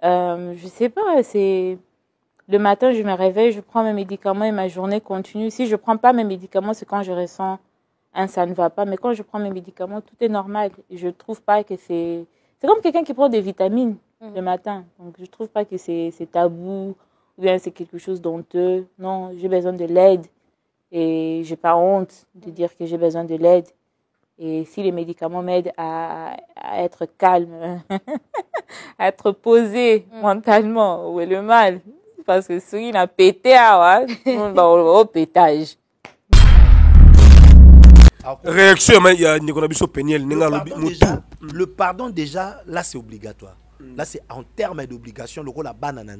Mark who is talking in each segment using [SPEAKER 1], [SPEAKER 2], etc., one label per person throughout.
[SPEAKER 1] Je euh, je sais pas, c'est le matin, je me réveille, je prends mes médicaments et ma journée continue. Si je ne prends pas mes médicaments, c'est quand je ressens un ça ne va pas. Mais quand je prends mes médicaments, tout est normal. Je trouve pas que c'est c'est comme quelqu'un qui prend des vitamines mm. le matin. Donc je trouve pas que c'est tabou ou bien c'est quelque chose d'honteux. Non, j'ai besoin de l'aide et je n'ai pas honte de mm. dire que j'ai besoin de l'aide. Et si les médicaments m'aident à, être calme, à être posé mm. mentalement, où est le mal Parce que celui a pété, hein,
[SPEAKER 2] au pétage. Réaction, il y a péniel. Le
[SPEAKER 3] mm. pardon, déjà, là, c'est obligatoire. Mm. Là, c'est en termes d'obligation, le rôle à banane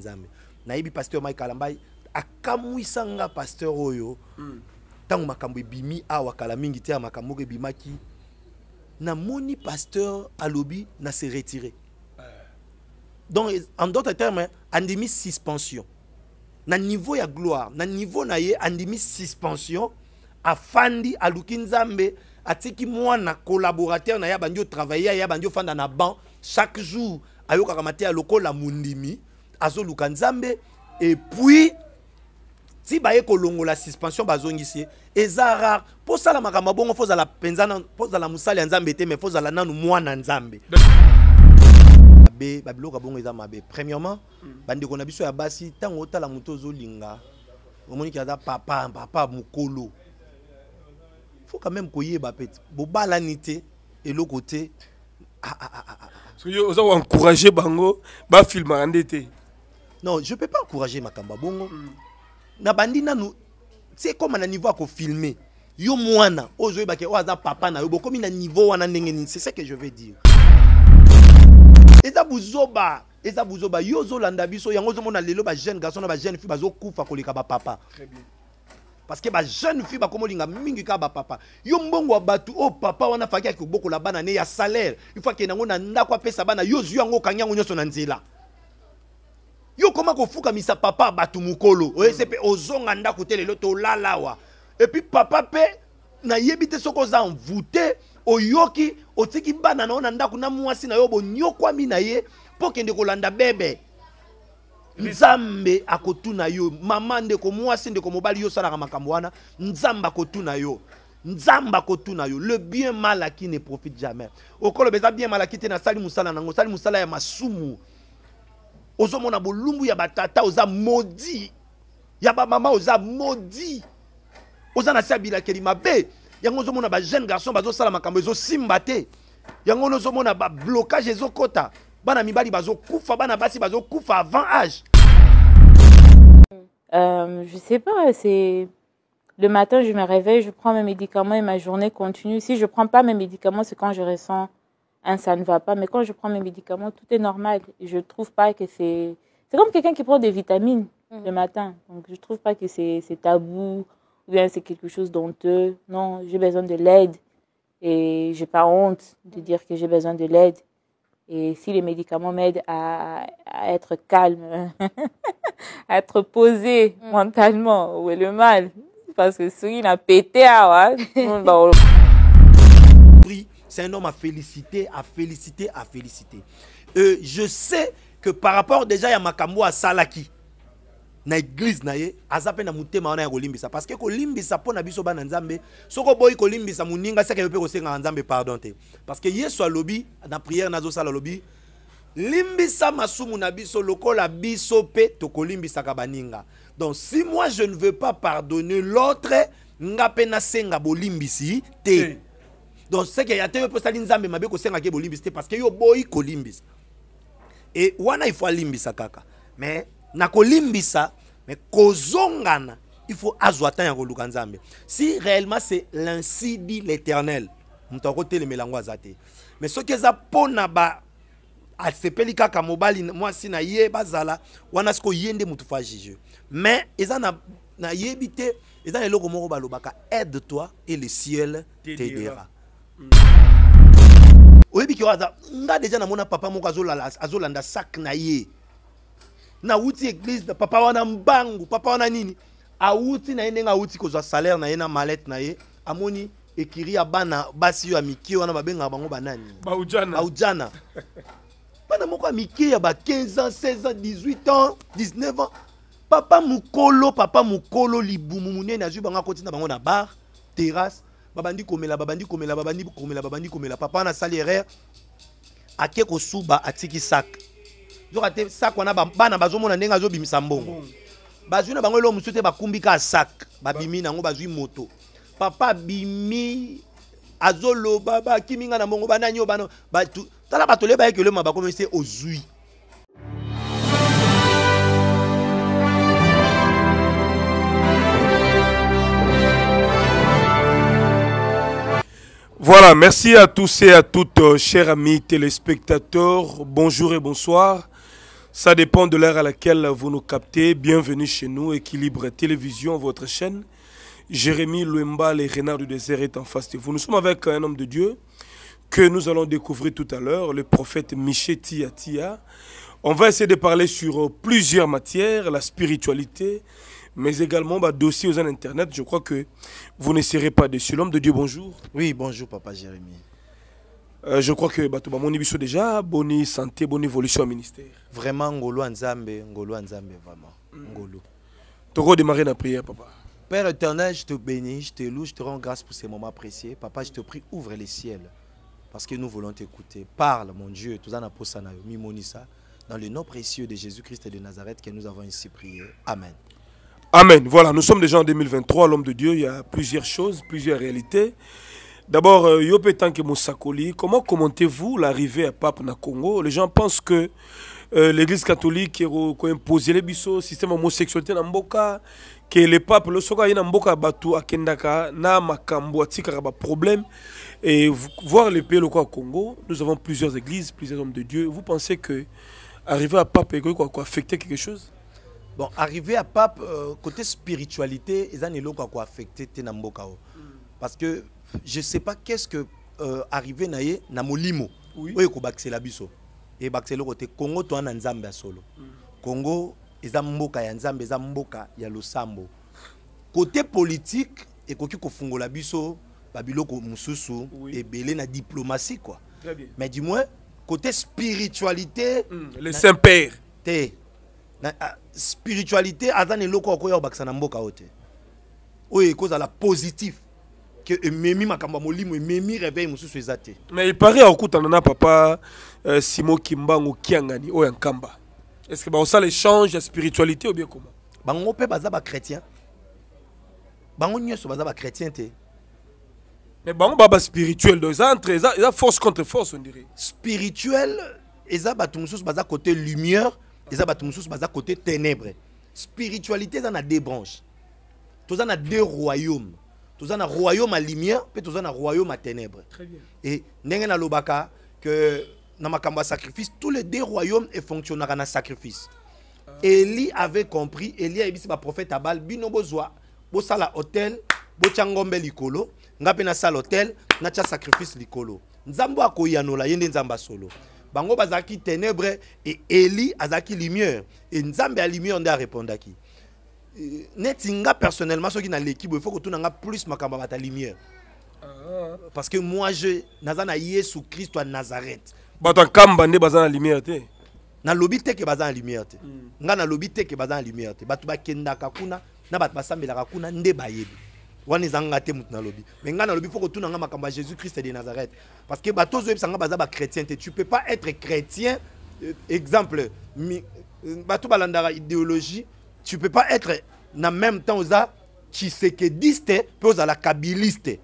[SPEAKER 3] Naïbi pasteur mike alambay akamwisanga pasteur oyo mm. ntango bimi ebimi ah, awa kala mingi te ya makambo na moni pasteur alobi na se retirer donc en d'autres termes andimi suspension na niveau ya gloire na niveau na ye andimi suspension afandi aluki nzambe atiki mwana collaborateur na ye abandi otravaille aye abandi ofanda na ban chaque jour ayokaka mateya lokola mondimi azoluka nzambe et puis si baye kolongola suspension bazongisi ye eza rare mpo sala makambo penza fozala mpenza fozala mosali ya nzambe te mais fozala nanu mwana nzambe mabe babiloko ya bongo eza mabe premièrement mm. bandeko na biso ya basi ntango otala moto ozolinga omoniki aza papa papa mokolo faut quand même koyeba pe bobalani te eloko te soki ah, ah, ah, oza koencourage bango bafilmaka nde te non je peux pas encourager makambo bongo mm. nabandi nanu ti ekóma na niveau ya kofilme yo mwana oyo ozoyebake oyo aza papa na yo bokomi na niveau wana ndenge nini c'est ce que je veux dire eza buzoba eza buzoba yo ozolanda biso yango ozomona lelo bajeune garçon na ba jeune fille bazokufa koleka bapapa parce que bajeune fille olinga mingi kaka bapapa yo mbongo wa bato oyo oh papa wana faki aki bana ne ya salaire ifo akende yango na ndako apesa bana yo ozwi yango okangi yango nyonso na nzela yo koma kofukamisa papa bato mokolo oyese eh, hmm. mpe ozonga ndako te lelo tolala wa epuis papa mpe nayebi te soki oza mvu te oyoki otiki bana na yo na ndako na mwasi na yo bonyokwami na ye mpo okende kolanda bebe nzambe akotuna yo mama ndeko mwasi ndeko mobali yo osalaka makambo wana nzambe akotuna yo nzambe akotuna yo le bien malaki ne profite jamais okoloba eza bien malaki te nasali mosala nango osali mosala ya masumu mona bolumbu ya batata oza maudit ya mama oza maudit oza na se ya bilakeli mabe yango ozomona bajeune garçon sala makambo ezosimba te yango ba blocage bablocage kota bana mibali bazokufa bana basi bazokufa avant âge euh, je sais pas
[SPEAKER 1] c'est le matin je me réveille je prends mes médicaments et ma journée continue si je prends pas mes médicaments c'est quand je ressens Hein, ça ne va pas. Mais quand je prends mes médicaments, tout est normal. Je ne trouve pas que c'est. C'est comme quelqu'un qui prend des vitamines mm. le matin. Donc, je ne trouve pas que c'est tabou ou bien c'est quelque chose d'honteux. Non, j'ai besoin de l'aide et j'ai pas honte de mm. dire que j'ai besoin de l'aide. Et si les médicaments m'aident à, être calme, à être posé mm. mentalement, où est le
[SPEAKER 3] mal Parce que il a pété, hein, hein. ouais. C'est un homme à féliciter, à féliciter, à féliciter. Euh, je sais que par rapport déjà à Makambo à Salaki, na église na ye aza na wana ya kolimbisa parce que kolimbisa po na biso bana nzambe soki oboyi kolimbisa muninga seke yo mpe nzambe pardon te parce que yesu alobi na zo sala lobi, limbisa masumu na biso lokola biso mpe ka baninga donc si moi je ne veux pas pardonner l'autre nga mpe nasenga bolimbisi te donc seke ya te yo eposali nzambe mabe kosengaka ebolimbisi te parce ke yo oboyi kolimbisa e wana ifo alimbisa kaka me na kolimbisa me kozongana il faut azwa temps ya koluka nzambe si réellement c'est l'ainsi dit l'éternel moto akotelemela yango aza te mais soki eza mpo na ba asepeli kaka mobali mwasi na ye bazala wana siko ye nde motu fa juge mais eza na nayebi te eza na eloko moko balobaka aide toi et le ciel t'aidera oyebiki oyo aza nga deja namona papa moko azolanda sak na ye nauti eglise na papa wana mbangu papa wana nini awuti na ye ndenge awuti kozwa salaire na ye na malete na ye amoni ekiri ya bana basi oyo ya mike wana babengaka bango banani baujana bana moko ya mike ya ba 15 ans 16 ans 18 ans 19 ans papa mokolo papa mokolo libumu monene azwi bango akoti na bango na bar terrasse babandi komela babandi komela babandi komela babandi komela papa wana asali erreur ake kosuba atiki sak zoka te sak wana bana bazomona ndenge azobimisa mbongo bazwi na bango elo mosusu te bakumbi ka sak babimi nango bazwi moto papa abimi azoloba bakimi nga na mbongo banani oyo bana tala bato leba yeke olema bakomi se ozwi
[SPEAKER 2] merci à tous et à toutes, euh, chers amis téléspectateurs. Bonjour et bonsoir. Ça dépend de l'heure à laquelle vous nous captez. Bienvenue chez nous, Équilibre Télévision, votre chaîne. Jérémy Louemba, les renards du désert, est en face de vous. Nous sommes avec un homme de Dieu que nous allons découvrir tout à l'heure, le prophète Miché Tia On va essayer de parler sur euh, plusieurs matières, la spiritualité, mais également bah, dossier aux Internet. Je crois que vous ne serez pas dessus. L'homme de Dieu, bonjour. Oui, bonjour, papa Jérémy. Euh, je crois que bah, tout mon déjà, bonne santé, bonne évolution au ministère.
[SPEAKER 3] Vraiment, Ngolo Nzambe, Ngolo Nzambe, vraiment. Hmm. Ngolo. Tu la prière, papa. Père éternel, je te bénis, je te loue, je te rends grâce pour ces moments précieux. Papa, je te prie, ouvre les ciels. Parce que nous voulons t'écouter. Parle, mon Dieu. Tout ça Dans le nom précieux de Jésus-Christ et de Nazareth que nous avons ici prié. Amen.
[SPEAKER 2] Amen. Voilà, nous sommes déjà en 2023, l'homme de Dieu, il y a plusieurs choses, plusieurs réalités. D'abord, euh, Moussakoli, comment commentez-vous l'arrivée à Pape na Congo Les gens pensent que euh, l'Église catholique a imposé les bisous, système homosexualité le mboka, que les papes, le soka il problème. Et voir le pays au Congo, nous avons plusieurs églises, plusieurs hommes de Dieu. Vous pensez que arriver à
[SPEAKER 3] Pape quoi, quoi affecter quelque chose bon arrivé à pape euh, côté spiritualité ils na eloko ya koaffecte te na oh? mm. parce que je sais pas qu'est-ce que euh, arrivé na ye na molimo oui. oyo la biso et eloko te Congo to na nzambe ya solo mm. kongo eza mboka ya nzambe eza mboka ya losambo côté politique ekoki kofungola biso babiloko mususu oui. belé na diplomatie quoi mais du moins côté spiritualité mm. le saint père te la ah, spiritualité aza na eloko okoya kobakisa na mboka oui te oyo la positif que ememi makambo ya molimo ememi reveil mosusu
[SPEAKER 2] eza te mais il paraît epari on na papa euh, simo kimbango kiangani o ya nkamba
[SPEAKER 3] est ce que ça l'échange la spiritualité bien koma bango pe baza chrétien. bango nyonso baza chrétien te mais bango baba spirituel donc eza entre eza, eza force contre force on dirait spirituel ezaba bato baza côté lumière eza bato mosusu baza côté ténèbres spiritualité eza na deux branches toza na deux royaumes toza na royaume à lumière mpe toza na royaume à ya Et e nengena l'obaka que na ma sacrifice tous les deux royaumes et efonctionnaka na sacrifice eli ah. avait compris eli prophète à bal, bino bozwa bosala hotel botya likolo nga sal nasala hotel natcha sacrifice likolo nzambe akoyanola ye nde nzambe solo bango bazalaki tenebre et eli azaki lumière et nzambe on lumière nde à qui euh, netinga personnellement soki na l'équipe il faut tout nanga plus makamba ya bata lumière ah. parce que moi je nazana na Christ kristo à nazareth bata kamba nde baza na lumière na Na té ke bazana lumière te hmm. nga lobby té ke bazana lumière te bato bakendaka kakuna na bato basambela kakuna nde bayebi wani zanga te mutu nalobi mais ngai nalobi faut kotuna nga makambo ya jésus christ de nazareth parce que bato ozoyebisa sanga baza chrétien te tu peux pas être chrétien euh, exemple euh, bato balandaka idéologie tu peux pas être na même temps oza tshisekediste mpe la kabiliste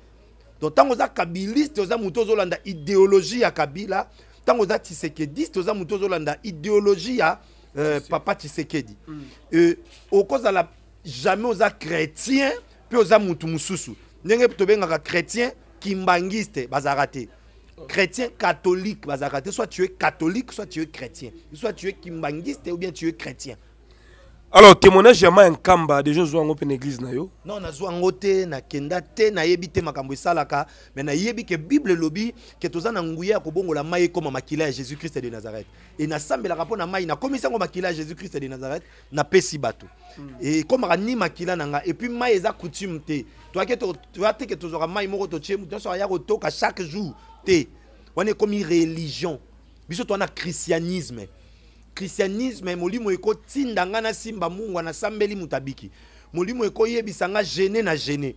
[SPEAKER 3] donc tant oza kabiliste oza motu l'anda idéologie ya kabila ntango oza tshisekediste oza motu l'anda idéologie ya euh, papa tshisekedi mm. euh, la, jamais osa chrétien mpe mususu mutu mosusu ndenge tobengaka chrétien kimbangiste bazarate, chrétien catholique bazarate, soit tu es catholique soit tu es chrétien soit tu es kimbangiste ou bien tu es chrétien
[SPEAKER 2] alors témoignage jamais un kamba déjà gens en mpe église na yo
[SPEAKER 3] non te na te nayebi te makambo mais na nayebi que bible lobi, que toza na nguya ya kobongola mai comme makila jésus christ de nazareth sambe la rapport na Comme nakomisi yango makila jésus christ de nazareth na bato hmm. et comme makila na nga puis eza coutume te Tu te to soya aya chaque jour te comme une religion biso na christianisme christianisme molimo ekotinda nga nasimba mungwa nasambeli moto abiki molimo ekoyebisa nga gene na gene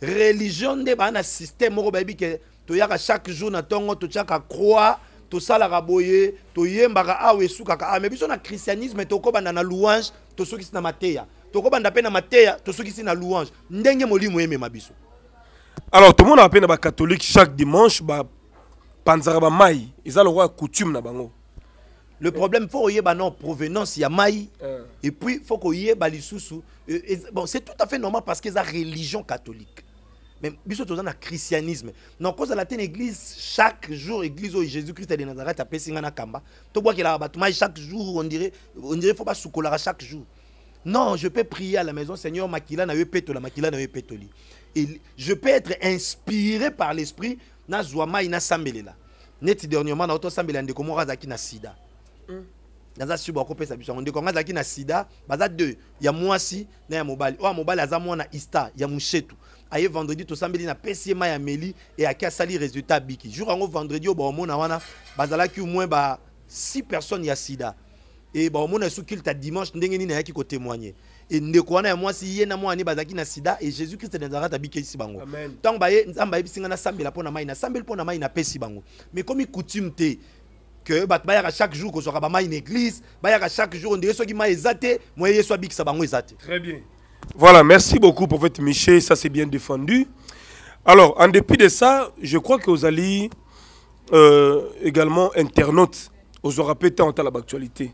[SPEAKER 3] religion nde baa na systeme moko bayebi ke toyaka chaque jour na ntongo totyaka croix tosalaka boye toyembaka awa esukaka awa me biso na christianisme tokobanda na louange tosukisi na mateya tokobanda mpe na mateya tosukisi na louange ndenge molimo emema biso alors tomonaka mpe na bakatholike chaque dimanche bapanzaka bamai eza lokola coutume na bango Le problème, il faut qu'il y ait provenance, il y a maï. Euh. Et puis, il faut qu'il y ait sous Bon, c'est tout à fait normal parce que une religion catholique. Mais surtout dans le christianisme. Non, cause la tête église, chaque jour, église où oh, Jésus-Christ est de Nazareth, appelé Singana Kamba. Tu vois qu'il a un chaque jour, on dirait, on dirait, faut pas à chaque jour. Non, je peux prier à la maison, Seigneur, makila na petola, makila na petoli. Et je peux être inspiré par l'esprit, na zouama ina sambelela. Net dernièrement, na auto sambelela ndeko mora zaki na sida naza sur bakopesa biso yango ndeko yango na sida baza deux ya mwasi na ya mobali oyo ya mobali aza na ista ya mushetu aye vendredi tosambeli na pesi ye ya meli eyaki sali résultat biki jour yango vendredi moment, na wana bazalaki au moins ba 6 personnes ya sida e baomona esu kilta dimanche ndenge nini ayaki témoigner e ne wana ya mwasi ye na mwani e bazalaki na sida e jésus christ de tabiki si bango ntango nzambe ayebisi ngai nasambela mpo na mai na mpo na mai napesi bango mais komi coutume te que bato à chaque jour kozwaka bamai une église à chaque jour on ondenge qui mai exalté, moi je yesu abikisa bango eza exalté. très bien voilà merci
[SPEAKER 2] beaucoup prophète miché ça c'est bien défendu alors en dépit de ça je crois que ozali euh, également internaute ozwaka pété en tant baactualité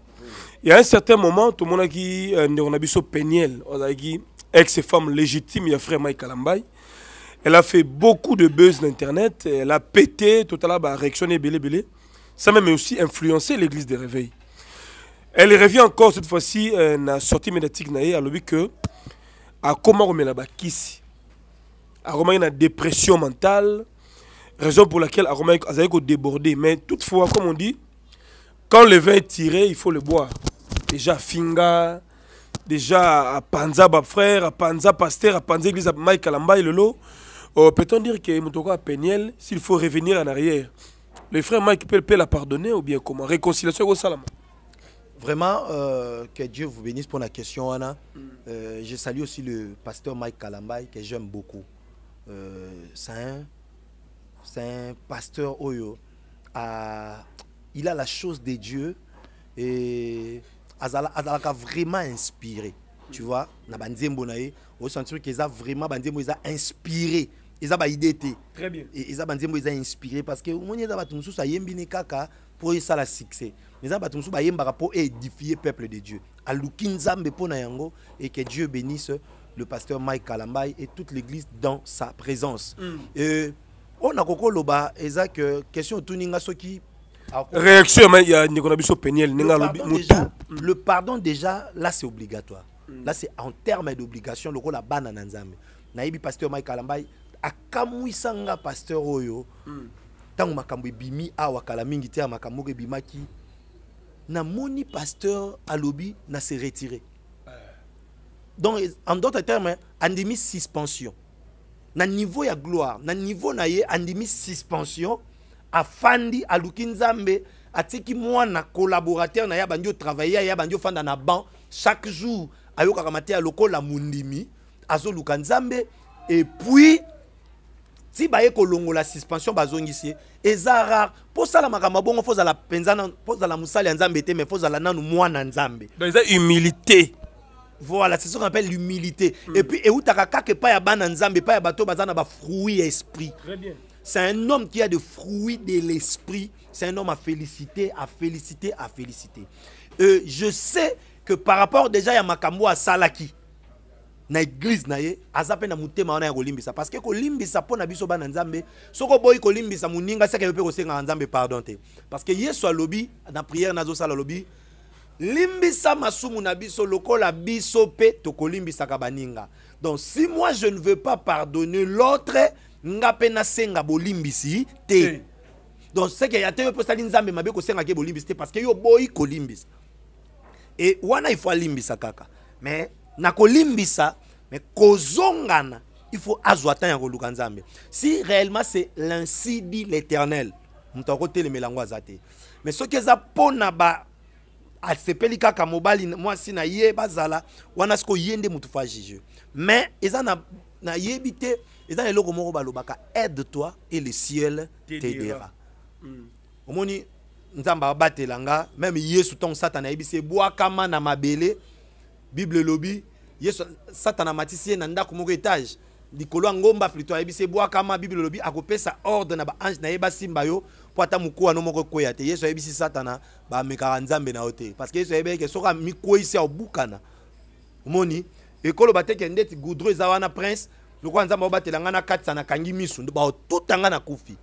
[SPEAKER 2] il y a un certain moment euh, vu ndeko Péniel, biso peniel dit ex-femme légitime a frère mike Alambay, elle a fait beaucoup de buzz d'internet elle a pété totala belé, ebelebele ça même aussi influencé l'église des réveils. Elle revient encore cette fois-ci dans euh, la sortie médiatique naé à lobby que à comment Qui la À une dépression mentale, raison pour laquelle à a débordé mais toutefois comme on dit quand le vin est tiré, il faut le boire. Déjà finga déjà à Panza Bab frère, à Panza pasteur, à Panza église à Mike Lolo. Oh, peut-on dire que s'il faut revenir en arrière le frère Mike peut la pardonné ou bien comment Réconciliation au Salam Vraiment,
[SPEAKER 3] euh, que Dieu vous bénisse pour la question, Anna. Mm. Euh, je salue aussi le pasteur Mike Kalambay, que j'aime beaucoup. Euh, c'est un, pasteur Oyo. À, ah, il a la chose des dieux. et Azala, a vraiment inspiré. Tu mm. vois, na a au qu'ils a vraiment a inspiré très bien te eza ils eza inspiré parce que omoni eza bato mosusu ayembi ne kaka ça la succès eza tumusu mosusu bayembaka pour édifier peuple de dieu aluki nzambe na yango et que dieu bénisse le pasteur mike kalambai et toute l'église dans sa présence mm. On oh, a nakoki loba eza que question tout n'inga soki ah, réaction mais ya ndeko na biso peniel n'inga alobi le pardon déjà là c'est obligatoire mm. là c'est en terme d'obligation lokola bana nanzami. naibi nayebi pasteur mike kalambai nga pasteur oyo ntango hmm. makambo bimi awa kala mingi te ya makambo bimaki n'a moni pasteur alobi na se retire donc en d'autres termes andimi suspension na niveau ya gloire na niveau na ye andimi suspension afandi aluki nzambe atiki mwana collaborateur na ye abandi otravaille aye abandi ofanda na banc chaque jour ayokaka mateya lokola mondimi azoluka nzambe si baye kolongola suspension bazongisi ye eza rare posala makambo abongo fozala na pozala mosali ya nzambe te mais fozala nanu mwana nzambe
[SPEAKER 2] eza humilité
[SPEAKER 3] voilà c'est ce qu'on appelle l'humilité mm. et puis eutaka kaka pa ya bana nzambe pa ya bato ba fruit esprit très esprit c'est un homme qui a de fruits de l'esprit c'est un homme à féliciter à féliciter à féliciter euh, je sais que par rapport déjà ya makambo Salaki na église na ye aza mpe na sa. wana ya kolimbisa parceke kolimbisa mpo na biso bana nzambe soki oboyi kolimbisa moninga seke yo mpe na nzambe pardon te Parce hier yesu alobi na priere nazosala alobi limbisa masumu na biso lokola biso mpe tokolimbisaka baninga donc si moi je ne veux pas pardonner l'autre nga mpe nasenga si te donc seke ya te yo mpe osali nzambe mabe kosengaka ye bolimbisi te Parce que yo oboyi kolimbisa e wana ifo sa kaka mais na sa mais kozongana il faut azwa temps ya si réellement c'est l'ainsi dit l'éternel moto akotelemela le aza azate mais soki eza mpo pona ba asepeli kaka mobali mwasi na ye bazala wana sko yende nde motu mais eza na nayebi te eza na logo moko balobaka aide toi et le ciel t'aidera mm. omoni nzambe langa même yesu ntongo satana ayebisi ebwakama na mabele bible lobby yesu satana amatisi ye na ndako moko etage likolo ya ngomba plutôt ayebisi ebwakama bible elobi akopesa ordre na baange na ye basimba yo mpo ata mokuwa no moko ekweya te yesu ayebisi satana bamekaka nzambe na yo te parce que yesu ayebeke soki amikweisi aobukana omoni ekoloba teke ndeti goudro eza wana prince lokola nzambe aobatela ngai nakatisa nakangi misu baotuta ngai nakufi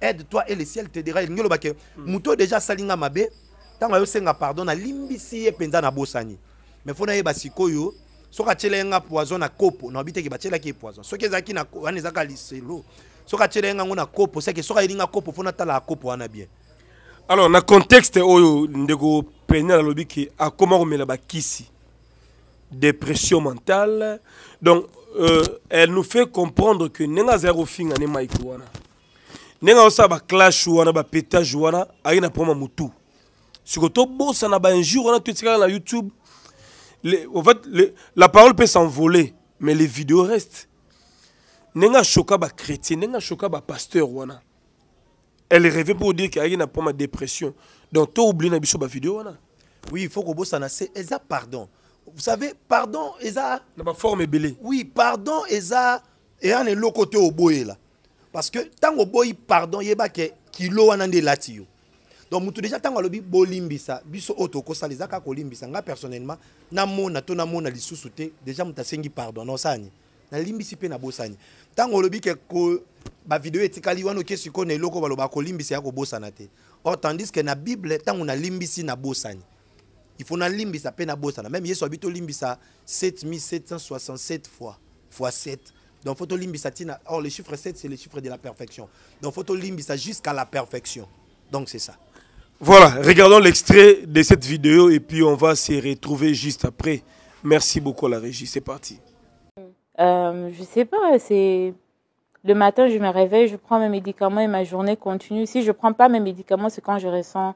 [SPEAKER 3] aide toi et le ciel te dira elingi olobake hmm. moto oyo deja asali ngai mabe ntango ayosenga pardon nalimbisi ye mpenza nabosani mais mpo nayeba sikoyo soka atiela poison na kopo nayebi teke batielaki poison soki ezalaki wana ezaka liselo soka atiela nga ngo na kopo seke soki ayelinga kopo mpo natalaka kopo wana bien
[SPEAKER 2] alors na contexte oyo ndeko penel alobi ke akoma komela bakisi dépression mentale donc euh, elle nous fait comprendre que nenga zero finga ne ba wana ndenge azosala baclash wana bapetage wana aye na problème ya motu sikoyo tobosana bainjure wana toetikaka na youtube le en fait, les, la parole peut s'envoler, mais les vidéos restent. Nenga choka ba chrétien, nenga choka ba pasteur wana. Elle est pour dire qu'il y a une dépression. Donc, na oublié la vidéo wana. Oui, il faut que
[SPEAKER 3] ça c'est Eza pardon. Vous savez, pardon Eza. Na forme forme belé. Oui, pardon Eza et on est côté au boyé là. Parce que tant au pardon, yeba y kilo wana de latio donc suis déjà bolimbisa biso auto, kolimbisa personnellement suis to je suis déjà Je pardon que nalimbisi mpe dit que olobi ke dit que wana okie dit que eloko kolimbisa ya or tandis que na bible ntango nalimbisi nabosani il faut nalimbisa mpe dit même yesu abi dit 7767 fois fois 7 donc limbi ça tina or le chiffre 7 c'est le chiffre de la perfection donc photo ça jusqu'à la perfection donc c'est ça voilà, regardons
[SPEAKER 2] l'extrait de cette vidéo et puis on va se retrouver juste après. Merci beaucoup à la régie, c'est parti.
[SPEAKER 3] Euh,
[SPEAKER 1] je sais pas, c'est... Le matin, je me réveille, je prends mes médicaments et ma journée continue. Si je ne prends pas mes médicaments, c'est quand je ressens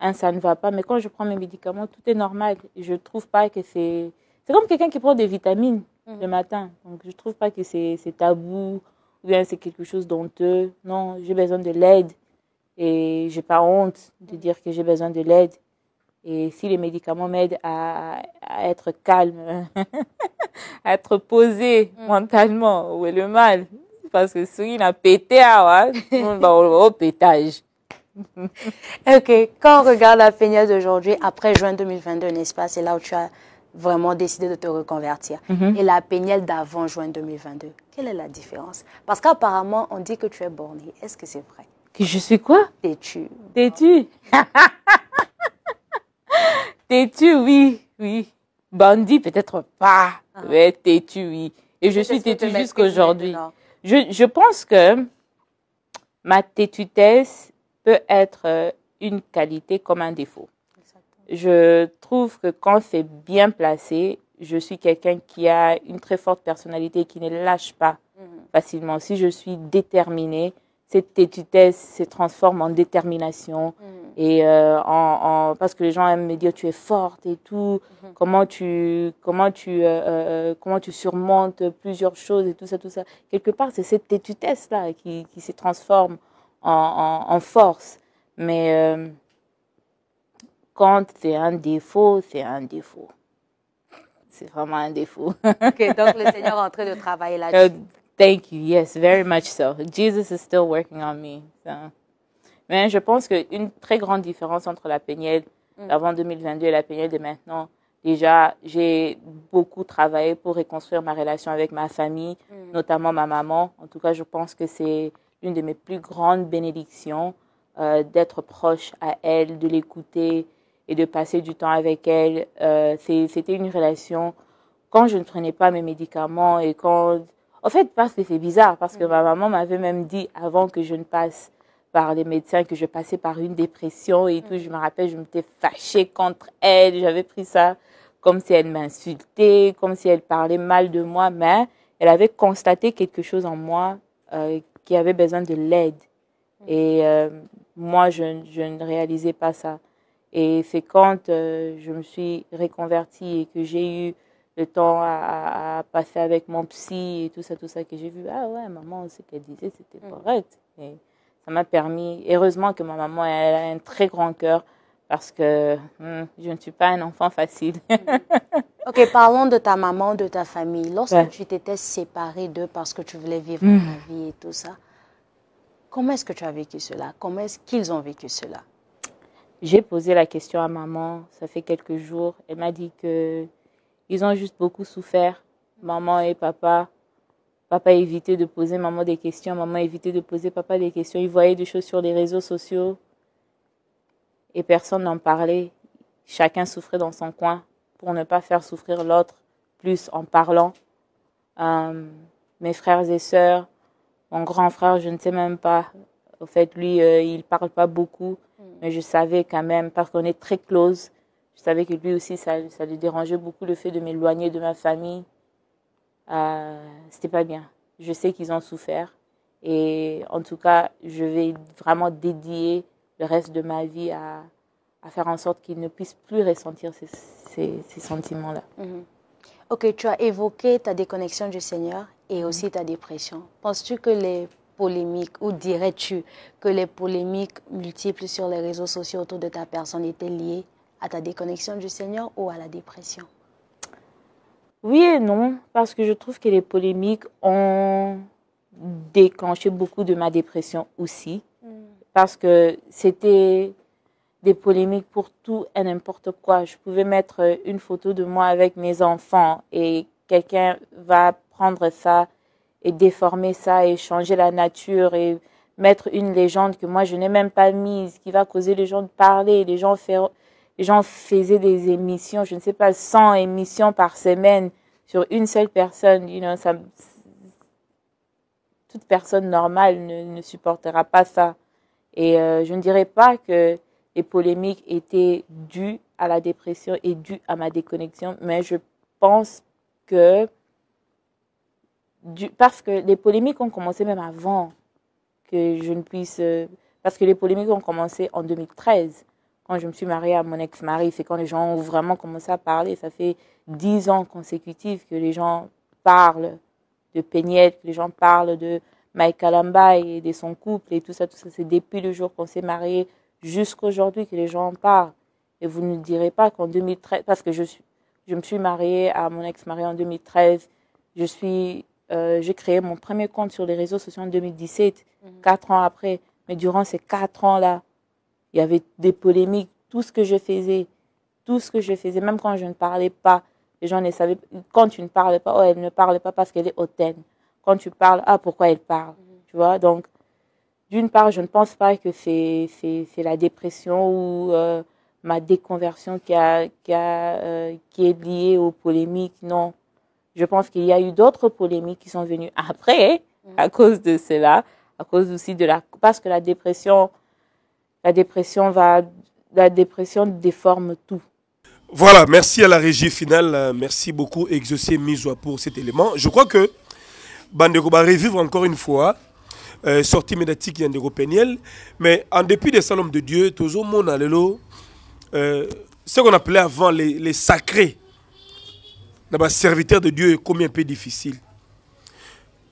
[SPEAKER 1] un ça ne va pas. Mais quand je prends mes médicaments, tout est normal. Je ne trouve pas que c'est... C'est comme quelqu'un qui prend des vitamines mm. le matin. Donc, je ne trouve pas que c'est tabou ou bien c'est quelque chose d'honteux. Non, j'ai besoin de l'aide. Et j'ai pas honte de dire que j'ai besoin de l'aide. Et si les médicaments m'aident à, être calme, à être posé mm. mentalement, où est le mal Parce que si il a pété, hein, au pétage. ok, quand on regarde la FENIA d'aujourd'hui, après juin 2022, n'est-ce pas C'est là où tu as vraiment décidé de te reconvertir. Mm-hmm. Et la PENIEL d'avant juin 2022, quelle est la différence Parce qu'apparemment, on dit que tu es borné. Est-ce que c'est vrai que je suis quoi Têtu. Têtu. Têtue, oui, oui. Bandit, peut-être pas. Mais ah. oui. Et je suis têtue jusqu'aujourd'hui. Je, je pense que ma têtutesse peut être euh, une qualité comme un défaut. Je trouve que quand c'est bien placé, je suis quelqu'un qui a une très forte personnalité et qui ne lâche pas mm-hmm. facilement. Si je suis déterminée, cette tétutesse se transforme en détermination. Mm. Et euh, en, parce que les gens aiment me dire tu es forte et tout, mm-hmm. comment, tu, comment, tu, euh, euh, comment tu surmontes plusieurs choses et tout ça, tout ça. Quelque part, c'est cette tétutesse là qui, se transforme en, force. Mais quand c'est un défaut, c'est un défaut. C'est vraiment un défaut. donc le Seigneur
[SPEAKER 2] est en train de travailler là-dessus.
[SPEAKER 1] Thank you. Yes, very much so. Jesus is still working on me. Mais je pense qu'une très grande différence entre la PNL avant 2022 et la PNL de maintenant, déjà, j'ai beaucoup travaillé pour reconstruire ma relation avec ma famille, mm. notamment ma maman. En tout cas, je pense que c'est l'une de mes plus grandes bénédictions euh, d'être proche à elle, de l'écouter et de passer du temps avec elle. Euh, c'était une relation, quand je ne prenais pas mes médicaments et quand en fait, parce que c'est bizarre, parce que mm. ma maman m'avait même dit avant que je ne passe par les médecins que je passais par une dépression et tout. Mm. Je me rappelle, je m'étais fâchée contre elle. J'avais pris ça comme si elle m'insultait, comme si elle parlait mal de moi, mais elle avait constaté quelque chose en moi euh, qui avait besoin de l'aide. Mm. Et euh, moi, je, ne réalisais pas ça. Et c'est quand euh, je me suis reconvertie et que j'ai eu le temps à, passer avec mon psy et tout ça, tout ça, que j'ai vu, ah ouais, maman, ce qu'elle disait, c'était mm. correct. Et ça m'a permis, heureusement que ma maman, elle a un très grand cœur parce que hmm, je ne suis pas un enfant facile. Mm. ok, parlons de ta maman, de ta famille. Lorsque tu t'étais séparée d'eux parce que tu voulais vivre ma mm. vie et tout ça, comment est-ce que tu as vécu cela Comment est-ce qu'ils ont vécu cela J'ai posé la question à maman, ça fait quelques jours. Elle m'a dit que ils ont juste beaucoup souffert, maman et papa. Papa évitait de poser maman des questions, maman évitait de poser papa des questions. Ils voyaient des choses sur les réseaux sociaux et personne n'en parlait. Chacun souffrait dans son coin pour ne pas faire souffrir l'autre plus en parlant. Euh, mes frères et sœurs, mon grand frère, je ne sais même pas. Au fait, lui, il euh, il parle pas beaucoup, mm. mais je savais quand même parce qu'on est très close je savais que lui aussi, ça, ça lui dérangeait beaucoup le fait de m'éloigner de ma famille. Ce euh, C'était pas bien. Je sais qu'ils ont souffert. Et en tout cas, je vais vraiment dédier le reste de ma vie à, faire en sorte qu'ils ne puissent plus ressentir ces, sentiments-là. Mhm. Ok, tu as évoqué ta déconnexion du Seigneur et mhm. aussi ta dépression. Penses-tu que les polémiques, ou dirais-tu que les polémiques multiples sur les réseaux sociaux autour de ta personne étaient liées à ta déconnexion du Seigneur ou à la dépression Oui et non, parce que je trouve que les polémiques ont déclenché beaucoup de ma dépression aussi, mm. parce que c'était des polémiques pour tout et n'importe quoi. Je pouvais mettre une photo de moi avec mes enfants et quelqu'un va prendre ça et déformer ça et changer la nature et mettre une légende que moi je n'ai même pas mise, qui va causer les gens de parler, les gens faire, gens faisaient des émissions, je ne sais pas, 100 émissions par semaine sur une seule personne, ça, toute personne normale ne, supportera pas ça. Et euh, je ne dirais pas que les polémiques étaient dues à la dépression et dues à ma déconnexion, mais je pense que du, parce que les polémiques ont commencé même avant que je ne puisse, euh, parce que les polémiques ont commencé en 2013 quand je me suis mariée à mon ex-mari, c'est quand les gens ont vraiment commencé à parler. Ça fait dix ans consécutifs que les gens parlent de Peignette, que les gens parlent de Mike Alambay et de son couple et tout ça, tout ça. C'est depuis le jour qu'on s'est marié jusqu'aujourd'hui que les gens en parlent. Et vous ne direz pas qu'en 2013, parce que je, je me suis mariée à mon ex-mari en 2013, je suis, euh, j'ai créé mon premier compte sur les réseaux sociaux en 2017, mhm. quatre ans après. Mais durant ces quatre ans-là, il y avait des polémiques. Tout ce que je faisais, tout ce que je faisais, même quand je ne parlais pas, les gens ne savaient Quand tu ne parles pas, oh, elle ne parle pas parce qu'elle est hautaine. Quand tu parles, ah, pourquoi elle parle mhm. Tu vois, donc, d'une part, je ne pense pas que c'est, la dépression ou euh, ma déconversion qui, a, qui, a, euh, qui est liée aux polémiques. Non. Je pense qu'il y a eu d'autres polémiques qui sont venues après, mhm. à cause de cela, à cause aussi de la. Parce que la dépression, la dépression va, la dépression déforme tout.
[SPEAKER 2] Voilà, merci à la régie finale. Euh, merci beaucoup, Exocé Misoa, pour cet élément. Je crois que Bandeko va revivre encore une fois. Euh, sortie médiatique Yandego Péniel. Mais en dépit des salons de Dieu, toujours mon allélo, euh, ce qu'on appelait avant les, sacrés, serviteurs de Dieu, est combien un peu difficile.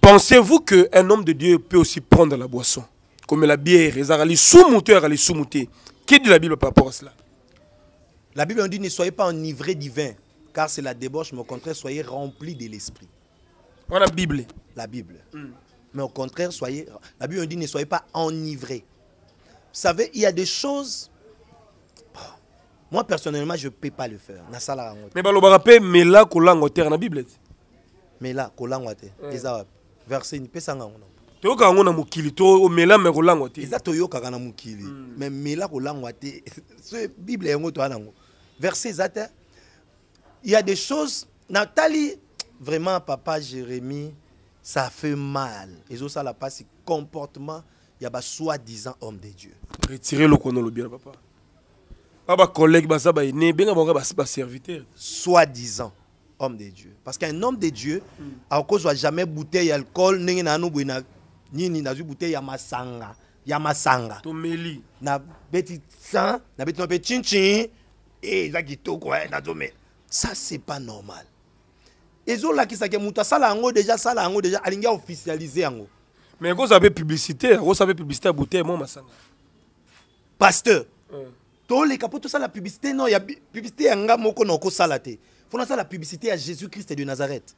[SPEAKER 2] Pensez-vous qu'un homme de Dieu peut aussi prendre la boisson comme la bière, les sous
[SPEAKER 3] ils allaient sous te. Qu'est-ce dit la Bible par rapport à cela La Bible dit ne soyez pas enivrés du car c'est la débauche, mais au contraire, soyez remplis de l'esprit. La Bible. La Bible. Mm. Mais au contraire, soyez. La Bible dit ne soyez pas enivrés. Vous savez, il y a des choses. Moi, personnellement, je ne peux pas le faire. Mais je mais là,
[SPEAKER 2] la Bible. Mais là,
[SPEAKER 3] verset toyokaka yango na mokili tomela me kolangwa te eza toyokaka na mokili me hmm. mela kolangwa te so bible yango toya nango verset eza il y a des choses Nathalie, vraiment papa jérémie ça fait mal ça, ezosala mpasi comportement ya basoi-disant homme de dieu retire lokono lobi na papa a bacollègue baza baene benga bango serviteur. soi-disant homme de dieu parce qu'un homme de dieu hmm. à cause akozwa jamais bouteille alcool ndenge nano boye na nini nazwi bouteille ya masanga ya masanga tomeli nabeti san nabeti mpe cincin e eza kitoko eh, nazomela ça c'est pas normal ezolakisaka muta. asala yango déjà sala yango déjà alingi officialiser ango mais vous mpe publicité Vous savez publicité bouteille eh, moi masanga pasteur les capots tout ça la publicité non? Y a publicité ya nga moko salate. okosala te ça la publicité à jésus christ de nazareth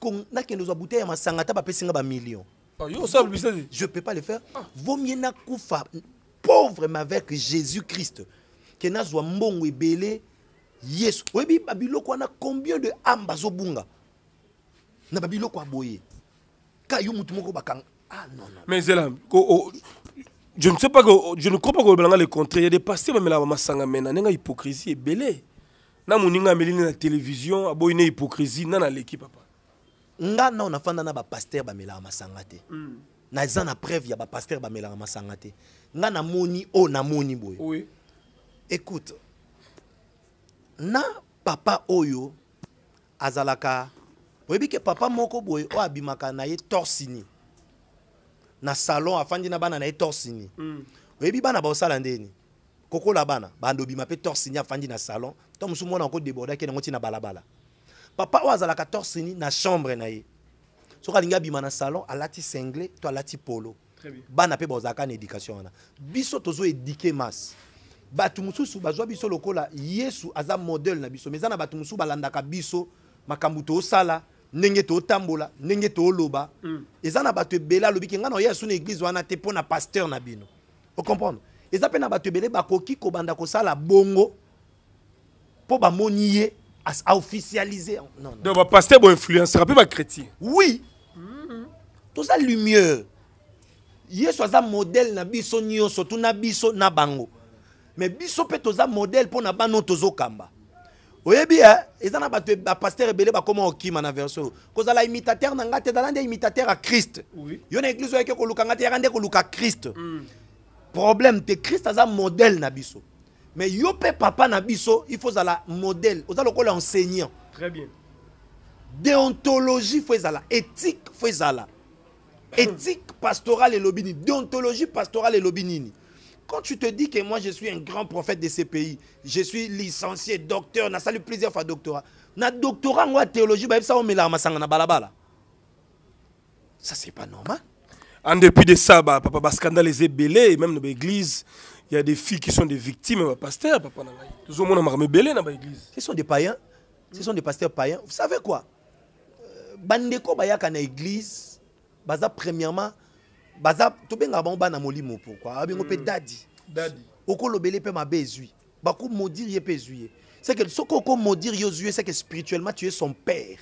[SPEAKER 3] a na ozwa bouteille ya masanga ata bapesi nga millions. Ah, je ne peux pas le faire. Vaut mieux na kufa pauvre avec Jésus-Christ. Que na zwa mbongo ebele Yesu. Oyebi babiloko combien de âmes bazobunga na babiloko aboyé. Ka yu mutu moko Ah
[SPEAKER 2] non non. Mais là oh, je ne sais pas que je ne crois pas que balanga le contraire. Il y a des passés mais là ma sanga mena nenga hypocrisie ebele.
[SPEAKER 3] Na muninga meline na télévision aboye na hypocrisie na na l'équipe papa. nga na nafanda na bapaster bamelaka masanga te mm. naza na preuve ya bapaster bamelaka masanga te nga namoni oyo namoni boye oui. écoute na papa oyo azalaka oyebi ke papa moko boye oyo abimaka na ye torsini na salon afandi na bana na ye torsini mm. oyebi bana baosala ndeni kokola bana bando obima mpe torsini afandi na salon to mosusu mwana akodebordaki nango ntina balabala papa la 14 ni na chambre na ye soki alingi na salon alati sengle to alati polo bana mpe bazalaka na éducation na biso tozo mas. masse bato su bazwa biso lokola yesu aza modèle na biso me eza na bato mosusu balandaka biso makambuto sala. ndenge tambola ndenge loba mm. eza na bato ebele alobiki ngai na oya na eglize wana te mpo na pasteur na bino ocomprendre eza na bato bakoki kobanda kosala bongo po bamoni ye à, à officialiser.
[SPEAKER 2] Non, non. Donc, pasteur, va influencer, puis ma chrétien.
[SPEAKER 3] Oui. Tout ça, lumière. Yesu un modèle na biso nyonso surtout na biso na bango mais biso être toza modèle mpo na bana tozokamba oyebi e eza na bato bapaster ebele bakóma okima na verso oyo là, imitateur na ngai te ezala nde imitateur ya krist yo na eglize oyeke koluka ngai te yaka nde koluka problème te krist un modèle na biso mais yo pe papa na biso faut zala modèle oza kola enseignant très bien déontologie faut zala, éthique fo zala. éthique pastorale et déontologie pastorale et lobinini quand tu te dis que moi je suis un grand prophète de ces pays je suis licencié docteur salué plusieurs fois doctorat na doctorat yango la théologie bah, met la masanga na balabala
[SPEAKER 2] ça c'est pas normal en dépit de ça bah, papa va bah, scandaliser ébélés même dans l'église. Il y a des filles qui sont des victimes, bah, pasteur, papa. Tout le monde a dans l'église. Ce
[SPEAKER 3] sont des païens. Ce sont des pasteurs païens. Vous savez quoi euh, Bandeko bayaka na église, baza premièrement, baza tobenga bon bana molimo pourquoi? Abengo ah, pe daddy. Hmm. Daddy. Okolobele pe mabezui. ma maudire ye pe zuye. C'est que ce qu'on maudire Yosué, c'est que spirituellement, tu es son père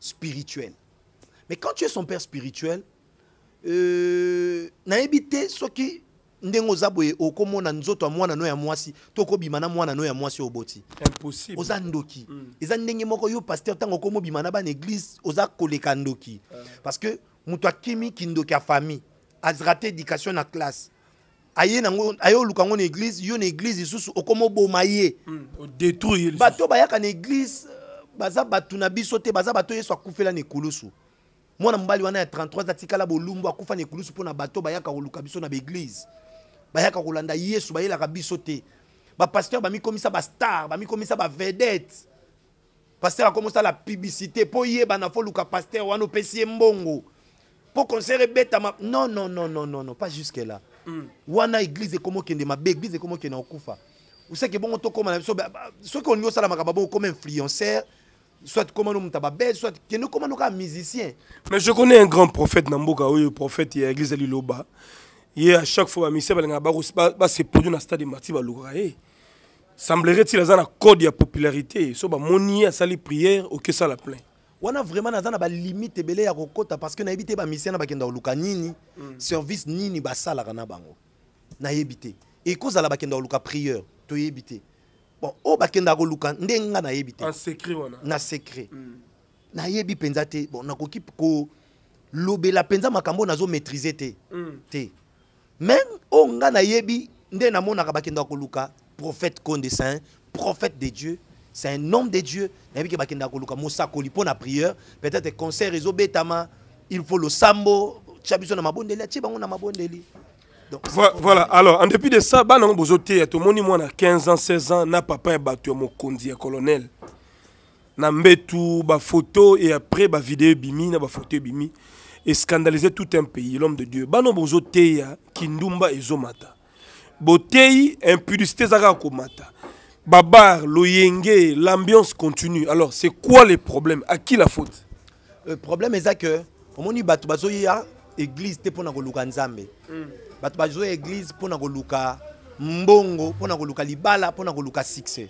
[SPEAKER 3] spirituel. Mais quand tu es son père spirituel, euh, naïbité, ce qui ndenge oza boye okomona nzoto ya mwana no ya mwasi to okobima na mwana no ya mwasi oboti oza ndoki mm. eza ndenge moko yo paster ntango okomobima na bana église oza koleka ndoki uh. parce que moto akimi kindoki ya famille azala te édication na classe aye nango aye oluka ngo na église yo na église lisusu okomoboma ye mm. bato bayaka na église baza bato na biso te baza bato yesu akufela na ekulusu mwana mobali wana ya 33 atikala bolumbu akufa na ekulusu mpo na bato bayaka koluka biso na baeglise bayaka kolanda yesu bayelaka biso te bapaster bamikomisa bastar bamikomisa bavedete paster la publicité mpo yebana foluka pasteur wana opesi ye mbongo mpo konsere ebetama non non non non non non pas jusque là mm. wana église ekomokende mabe église ekomokende okufa oseke bongo tokóma na biso soki olingi osala makambo bongo comme influenceur soit koma no moto babele soit kende okóma no kaka musicien
[SPEAKER 2] mais je connais un grand prophète na mboka oyo prophète ya église ya liloba ye à chaque fois bamisia balingaka baseproduit na stade mati balukaka ye eh. semblerait-il aza na code ya popularité so bamoni ye asali prière okesala plein
[SPEAKER 3] wana vraiment naza na balimite ebele eh, ya kokɔta parce que nayebi te bamisien na bakenda koluka nini mm. service nini basalaka na bango nayebi te ekozala bakenda koluka prieur toyebi te bon oyo bakendaka koluka nde nga nayebi te na secret mm. nayebi mpenza te bon nakoki kolobela mpenza makambo nazo maîtrise te mm. te mais oyo nga yebi nde namonaka bakendaka koluka prophète conde saint prophète de dieu c'est un homme de dieu Nabi ke bakendaka koluka mosakoli pour na prière, peut-être concert ezobetama il faut losambo tia biso na mabondeli atie bango na mabondeli Donc, voilà, voilà.
[SPEAKER 2] alors en dépit de ça bana yango bozoteya tomoni na 15 ans 16 ans na papa ya bato ya mokonzi ya colonel na mbetu photo et après vidéo bimi, na photo bimi et scandaliser tout un pays, l'homme de Dieu. Bano bozo teya, kindumba ezomata. Botei, impudicité zaga komata. Babar, loyenge,
[SPEAKER 3] l'ambiance continue. Alors, c'est quoi les problèmes À qui la faute Le problème est que, au moment bato bazo ya, église te pona koluka nzambe. Bato bazo église pona luka, mbongo, pona luka, libala, pona koluka succès.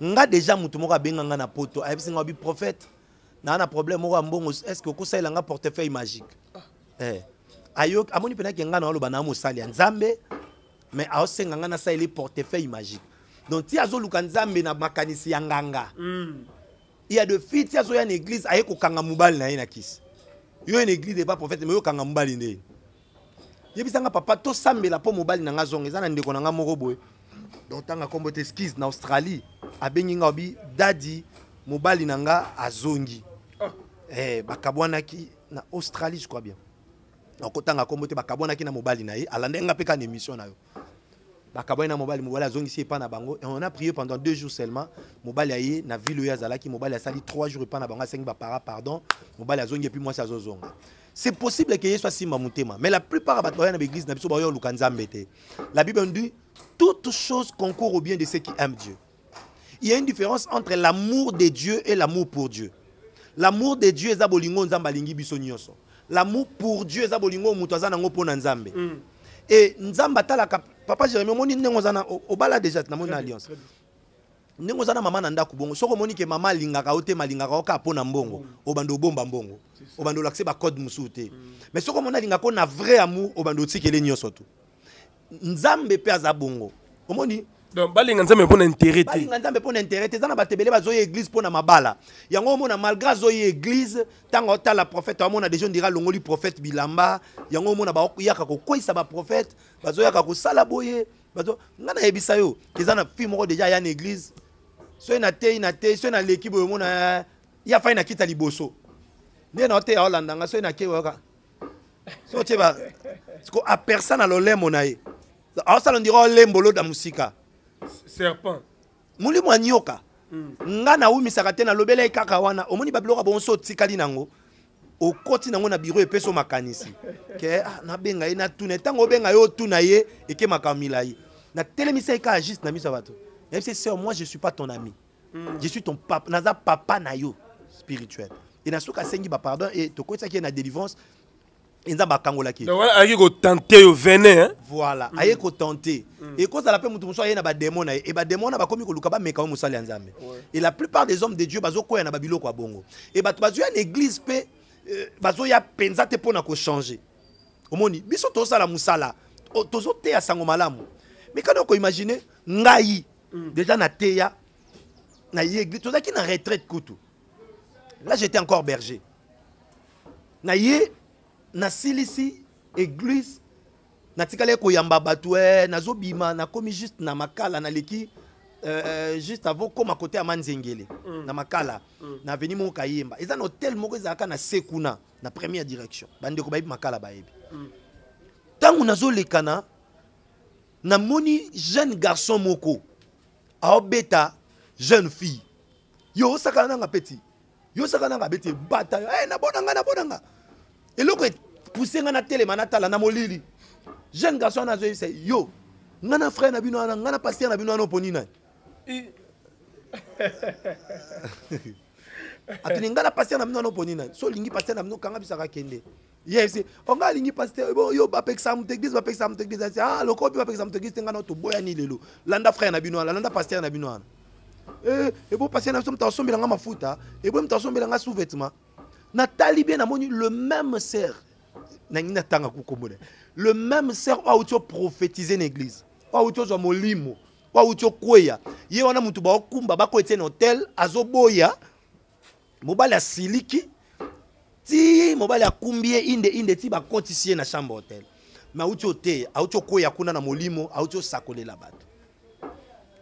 [SPEAKER 3] Nga déjà mutu moko abenga nga na poto, a nga bi prophète. naa na problème moko ya mbongo estce okosalela nga portefeuille magique ah. eh. ayoki amoni mpenaki ngai na oloba na mosali ya nzambe mais aosenga ngai nasaleli portefeuille magique donc ti azoluka nzambe na makanisi ya nganga hmm. ya de fille ti azoya na église aye kokanga mobali na ye na kisi yo na église epa prophète mais yokanga mobali nde yebisanga papa tosambela mpo mobali na nga zonga eza na ndeko na nga moko boye donc ntanga nkombo te skise na australie abengi nga obi dadi mobali na nga azongi eh, bakabwanaki na australie je crois bien nakotanga nkombo te bakabwanaki na mobali na ye alandenga mpe kaka na émission na yo bakabwani na mobali mobali azongisi pa na bango on a prié pendant deux jours seulement mobali aye na ville ya zalaki mobali sali trois jours pa na bango cinq bapara pardon mobali azongi moi ça azozonga c'est possible que yesu asimba motema mais la plupart des bato baya na baeglise na biso baoyo la bible dit toute chose concourt au bien de ceux qui aiment dieu il y a une différence entre l'amour de dieu et l'amour pour dieu l'amour de dieu eza bolingo nzambe alingi biso nyonso l'amour pour dieu eza bolingo moto aza nango mpo na nzambe mm. e nzambe atalaka papa jérémi omoni ndenge oza na obala déjà namoni na alliance ndenge oza na mama na ndako bongo soki omoni ke mama alingaka yo te malingaka yo kaka mpo na mbongo mm. obanda obomba mbongo obanda olakise bacode mosusu te mm. mais soki omoni alingaka yo na vrai amour obanda otikele nyonso to nzambe mpe aza bongo omoni donc balinga nzambe mpo na intere tebalinga nzambe mpo na intere te eza na bato ebele bazoya église mpo na mabala yango omona malgré azoya église ntango otala prophète omona deja ondira alongoli prophète bilamba yango omona bayaka kokweyisa baprophète bazoyaka kosala boye ngai nayebisa yo eza na fi moko deja aya na église soki natei natei soki naleki boye omona ya fai nakita liboso nde naoteya olanda nga soki nakei oyoka so otie ba apersa na lolemo na ye aosala ondira olemboloda mosika serpent Muli ya nioka hmm. nga nawumisaka te nalobela lobele kaka wana omoni babiloko bonso tikali nango okoti nango na biro peso makanisi ke ah, na benga ye natuna benga obenga ye eke ye ekemaka Na natelemisa ye kaka juste na miso ya Na nayebisa sœur moi je suis pas ton ami hmm. je suis ton papa naza papa na yo spirituel e nasuka ba pardon. e tokotisaki ki na délivrance voilà, akangolaki ayaki kotante vene hein. voilà mm. ayei kotante mm. ekozala mpe motu a des na et na ye e bademo wana bakomi koluka bameka oyo et la plupart des hommes de dieu na bongo et une église ont a la mais quand on peut imaginer ngai mm. déjà église retraite koutou là j'étais encore berger yé nasilisi église natikali koyamba bato e nazobima nakomi juste na makala naleki euh, juste avant koma kote ya manzengele mm. na makala mm. na aveni moko kayemba eza na hotel moko ezalaka na se kuna na première direction bandeko bayebi makala bayebi mm. ntango nazolekana namoni jeune garçon moko aobeta jeune fille yo osakana nanga peti yo osakana nanga beti ebata yo eh, hey, nabonanga nabonanga eloko e pousse nga na telema natala na jeune garçon yo nga na frère na bino nga na pasteur na bino na na so na bino so l'ingi na bino kanga bisaka l'ingi e yo bapekisa moto eglise ah lokoo mpe bapekisa de eglise te nga na ni lelo landa frère na landa pasteur na bino ebo eh, e na mafuta e sous vêtement natali bien le même serre nangi natanga kukombola le même ser oyo auti oprophétise na église oyo auti ozwa molimo oyo auti okweya ye wana motu baokumba bakoya tie na hotel azoboya mobali asiliki ti mobali akumbi ye inde inde ti bakotisi ye na chambre hotel me auti oteya auti okwea kuna na molimo auti osakolela bato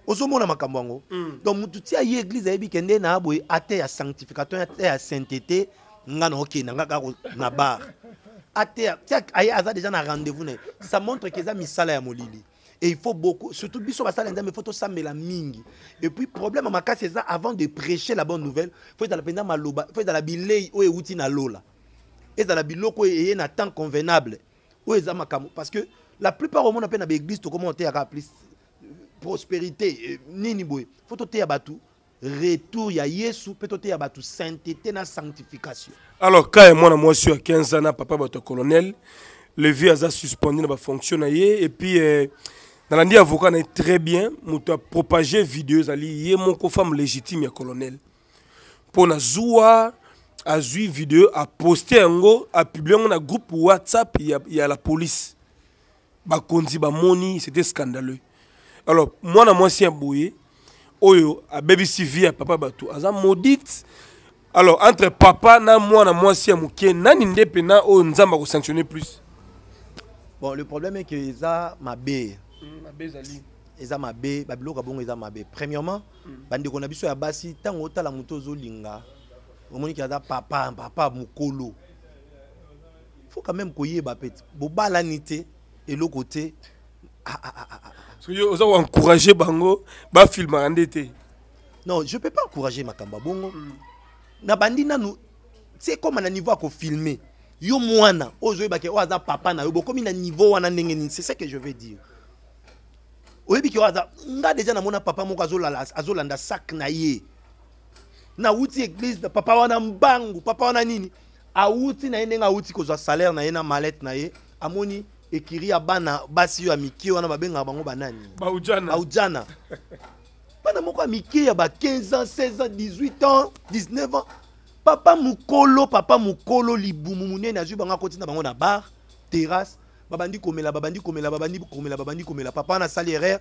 [SPEAKER 3] ozomona makambo yango mm. donc motu ti aye église ayebi ke nde na aboye ate ya sanctification ate ya sainteté nga na okenda nga kaka na bar atea tiak aye aza déjà na rendez-vous na ça montre que eza misala ya molili et il faut beaucoup surtout biso basala il faut la mingi et puis problème ma c'est ça avant de prêcher la bonne nouvelle faut la mpenza maloba faut ezala bilei oyo euti na lola la biloko oyo eye na temps convenable oyo eza makambo parce que la plupart omona mpe na baeglise tokoma oteyaka plus euh, prospérité euh, nini boye faut toteya tout retour ya yesu mpe to te ya bato sainteté na sanctification
[SPEAKER 2] alors quand moi suis moi sur 15 ans papa bato ya colonel levi a suspendu na fonction na et puis euh, dans nalandi avocat na très bien des vidéos. Il ezali ye moko femme légitime ya colonel Pour mpo nazwa azwi a poster, yango a publié na groupe whatsapp y a la police ba moni c'était scandaleux alors moi, suis si ya boye oyo abebisi vie ya papa bato aza maudite alors entre papa na mwana moi ya moke nani nde mpena oyo nzambe akosanctionne plus
[SPEAKER 3] bon le problème est que eza mabe hmm, mabe li eza mabe babiloko bongo eza mabe premièrement hmm. bandeko na biso ya basi ntango otala moto ozolinga omoniki aza papa papa mokolo faut quand même koyeba pete bobalani te eloko te vous avez encouragé bango film nde endetté. non je peux pas encourager Makamba bongo mm. nabandi nanu ti ekóma na niveau co filmer. yo moana, oyo ozoyebaki oyo oza papa na yo comme un niveau wana ndenge nini c'est ce que je veux dire oyebiki oyo oza, nga na mona papa moko azolanda sac na ye wuti eglise de papa wana mbangu papa wana nini awuti na ye ndenge awuti kozwa salaire na ye na mallette na ye amoni ekiri ya bana basi oyo ya mike wana babengaka bango banani baujana bana moko ya mike ya ba 15 ans 16 ans 18 ans 19 ans papa mokolo papa mokolo libumu monene azwi bango akoti na bango na bar terrasse babandi komela babandi komela babandi komela babandi komela papa wana asali erreur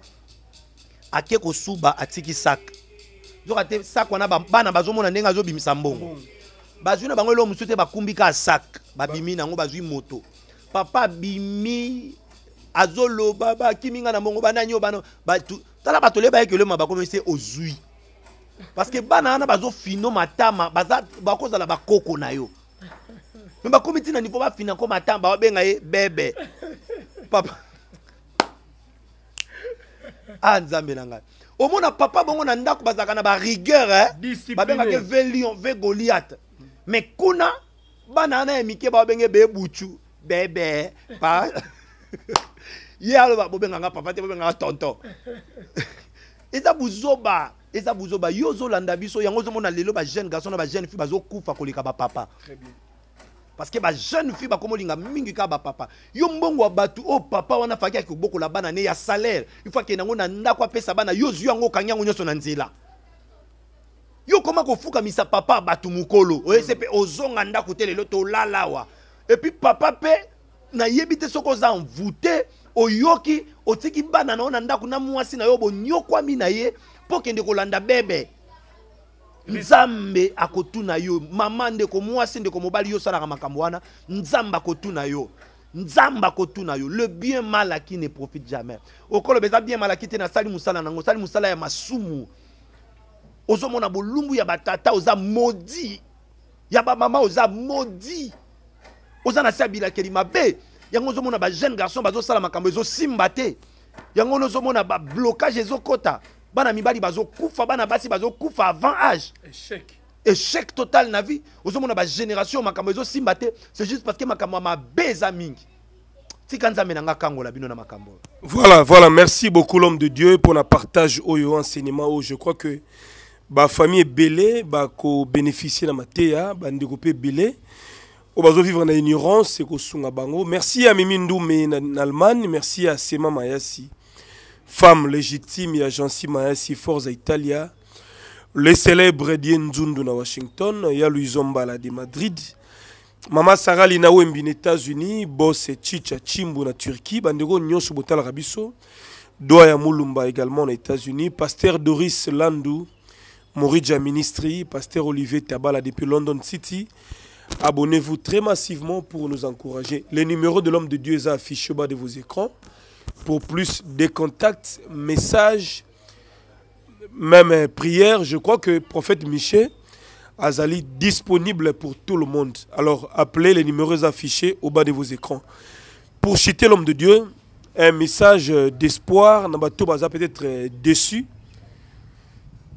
[SPEAKER 3] ake kosuba atiki sak zoka te sak wana bana bazomona ndenge azobimisa mbongo bazwi na bango eloo mosusu te bakumbi ka sak babimi nango bazwi moto papa abimi azoloba bakimi nga na bongo banani oyo bana tala bato leba yekelema bakomi se ozwi parce que bana wana bazofino matama bakozala bakoko na yo me bakomi ntina nivo bafina ko matama babenga ye bebe papa a ah, nzambe na ngai omona papa bongo na ndako bazalaka na barigueur eh? babengaka ve lion ve goliath mais kuna bana wana ya mike babenge bebutu bebe pa ye aloba bobenganga papa te bobenganga tonton eza buzoba eza buzoba yo ozolanda biso yango ozomona lelo bajeune garçon na bajeune fille bazokufa koleka bapapa parce que bajeune fille bakomolinga mingi kaka bapapa yo mbongo ya bato oyo oh, papa wana faki aki kobokola bana ne ya salaire ifo akende yango na ndako apesa bana yo ozwi yango okangi yango nyonso na nzela yo koma kofukamisa papa bato mokolo oyese mpe mm. ozonga ndako te lelo tolala awa epuis papa mpe nayebi te soki oza mvu te oyoki otiki bana na yo na ndako na mwasi na yo bonyokwami na ye mpo kende kolanda bebe nzambe akotuna yo mama ndeko mwasi ndeko mobali yo osalaka makambo wana nzambe akotuna yo nzambe akotuna yo le bien malaki ne profite jamais okoloba eza bien malaki te nasali mosala nango osali mosala ya masumu ozomona bolumbu ya batata oza modi ya bamama oza modi oza na se ya bilakeli mabe yango ba jeune garçon sala makambo ezosimba te yango ba blocage bablocage kota bana mibali bazokufa bana basi bazokufa avant âge échec total na vie ozomona bagénération makambo ezosimba te c'est juste parce que makambo ma mabe mingi tika nzambe na nga kangola bino
[SPEAKER 2] voilà voilà merci beaucoup l'homme de dieu pour la partage au oyo enseignement Oh, je crois que famille bafamille ebele bakobénéficie na mateya bandeko mpe ebele Obazo vivre en ignorance, c'est Kosunga Bango. Merci à Mimi Ndoumé en Allemagne, merci à Sema Mayasi, femme légitime, et agence Mayasi Forza Italia. Le célèbre Dien à na Washington, il y a de Madrid. Mama Sarah Lina en États-Unis, boss Chicha Chimbu na Turquie, Bandego Nyon Botal Rabiso, Doya Mulumba également aux États-Unis, Pasteur Doris Landou, Morija Ministri, Pasteur Olivier Tabala depuis London City. Abonnez-vous très massivement pour nous encourager. Le numéro de l'homme de Dieu est affiché au bas de vos écrans. Pour plus de contacts, messages, même euh, prières, je crois que prophète Michel Azali disponible pour tout le monde. Alors appelez les numéros affichés au bas de vos écrans. Pour chiter l'homme de Dieu, un message d'espoir, tout peut-être euh, déçu.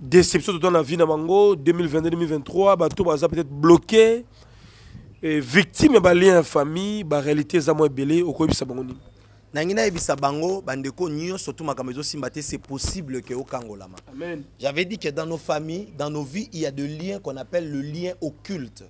[SPEAKER 2] Déception de la vie. Namango, 2022-2023, tout monde peut-être bloqué. Et eh, victime de lien
[SPEAKER 3] en famille réalité eza mwa ebele okoyebisa bango nini nangi bango bandeko nyo surtout makambo te c'est possible kangolama. okangolama j'avais dit que dans nos familles dans nos vies il y a des liens qu'on appelle le lien occulte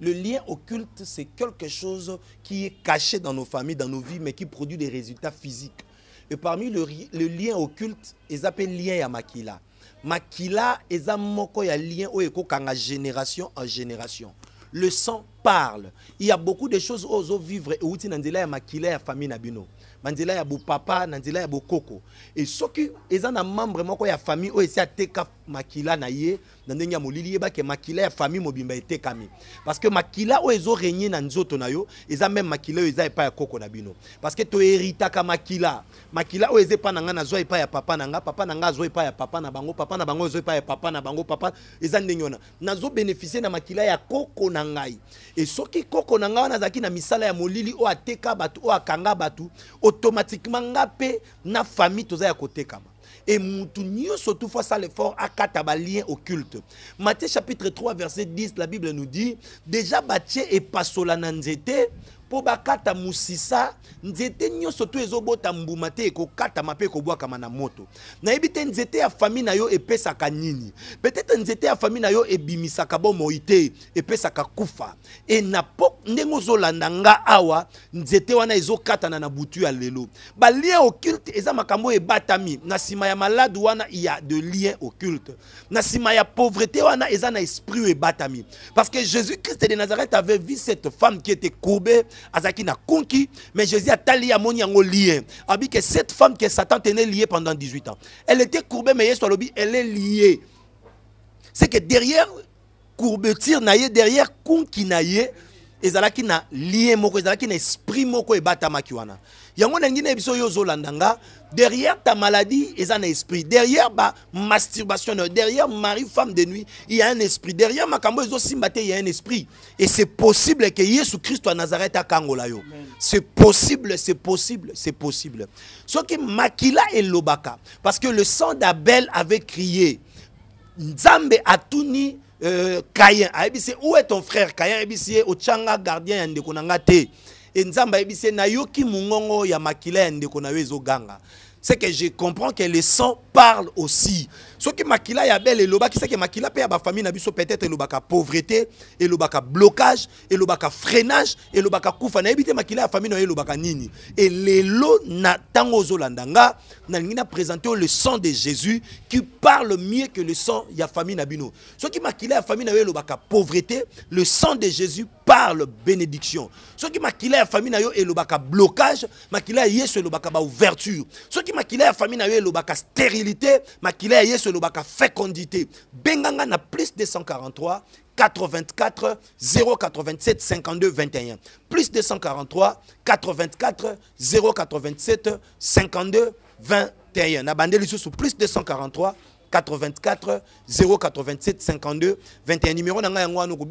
[SPEAKER 3] le lien occulte c'est quelque chose qui est caché dans nos familles dans nos vies mais qui produit des résultats physiques et parmi le, lien occulte ils appellent lien ya makila makila ils moko ya lien oyo kanga génération en génération le sang parle. Il y a beaucoup de choses aux eaux vivre. Et outi nandila ya makila ya famille nabino. Nandila ya bou papa, nandila ya bo koko. Et ceux qui, ils ont membre, moko ya famille, eux, c'est à makila na ye na ndenge ya molili yeba ke makila ya famille mobimba etekami parce que makila oyo ezoregne na nzoto na yo eza meme makila oyo eza epai ya koko na bino parce que toheritaka makila makila oyo eza epai na ngai nazwa epai ya papa na ngai papa na ngai azwa epai ya papa na bango papa na bango ezwa epai ya papa na bango papa eza ndenge wana nazobénéficie na makila ya koko na ngai e soki koko na ngai wana azalaki na misala ya molili oyo ateka bato oyo akanga bato automatiquement ngai mpe na famille toza ya kotekama Et Moutounio, surtout face à l'effort, à au culte. Matthieu chapitre 3, verset 10, la Bible nous dit Déjà, Batché et Pasolananzete, mpo bakata mosisa nzete nyonso to ezobota mbuma te ekokatama mpe ekobwakama na moto nayebi te nzete ya fami na yo epesaka nini petetre nzete ya fami na yo ebimisaka bomoi te epesaka kufa e na po ndenge ozolanda nga awa nzete wana ezokatana na butu ya lelo balien occulte eza makambo oyo ebatami na nsima ya malade wana ya de lien occulte na nsima ya pauvreté wana eza na esprit oyo ebatami parce que jésus christ de nazareth avait vu cette femme qui était courbée azaki na kunki mais Jésus a tali amoni yango lien abi que cette femme que Satan tenait liée pendant 18 ans elle était courbée mais Yesu alobi elle est liée c'est que derrière courbeture na ye derrière kunki na ye ezalaki na lien moko ezalaki na esprit moko ebatamaki kiwana derrière ta maladie il y a un esprit derrière ma masturbation derrière mari femme de nuit il y a un esprit derrière ma cambo, il y a un esprit et c'est possible que Jésus Christ à Nazareth à Kangolayo. c'est possible c'est possible c'est possible ce qui makila et lobaka parce que le sang d'Abel avait crié Nzambe atuni Kayen euh, »« où est ton frère Caïn au Changa gardien ya nzamba ebise nayoki mungongo ya makila ya ndeko na yo ezoganga c'est que je comprends que le sang parle aussi. Ce qui makila ya bel et loba c'est que makila paye à ma famille nabiso peut-être le pauvreté et blocage et le freinage et le baka kufa na ebité makila ya famille noyé le baka nini et lelo na tango zolandanga na ngina présenter le sang de Jésus qui parle mieux que le sang ya famille nabino. Ce qui makila ya famille n'a le pauvreté, le sang de Jésus le bénédiction. Ce qui quitté ya famille nayo elobaka blocage, ouverture. Ce qui makila ya famille nayo elobaka stérilité, makila yesu fécondité. Benganga na plus 243 84 087 52 21. Plus 243 84 087 52 21. Na les sous plus 243 84 087 52 21 numéro na yango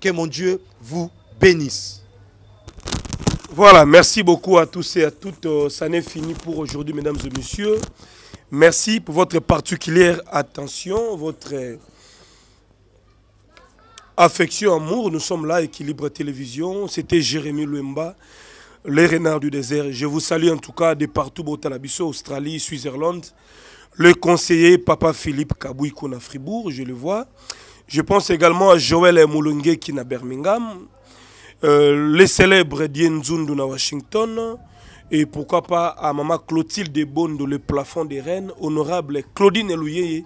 [SPEAKER 3] que mon dieu vous bénisse Voilà, merci beaucoup
[SPEAKER 2] à tous et à toutes. Euh, ça n'est fini pour aujourd'hui, mesdames et messieurs. Merci pour votre particulière attention, votre euh, affection, amour. Nous sommes là, Équilibre Télévision. C'était Jérémy Louemba les renards du désert. Je vous salue en tout cas de partout, Botanabiso, Australie, Switzerland. Le conseiller Papa Philippe Kabouikou na Fribourg, je le vois. Je pense également à Joël Moulongue qui est à Birmingham. Euh, les célèbres Dien à Washington. Et pourquoi pas à Maman Clotilde de le plafond des Rennes, Honorable Claudine Elouyeye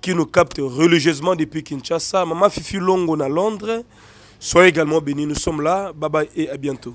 [SPEAKER 2] qui nous capte religieusement depuis Kinshasa. Maman Fifi Longo à Londres. Soyez également bénis, nous sommes là. Bye bye et à bientôt.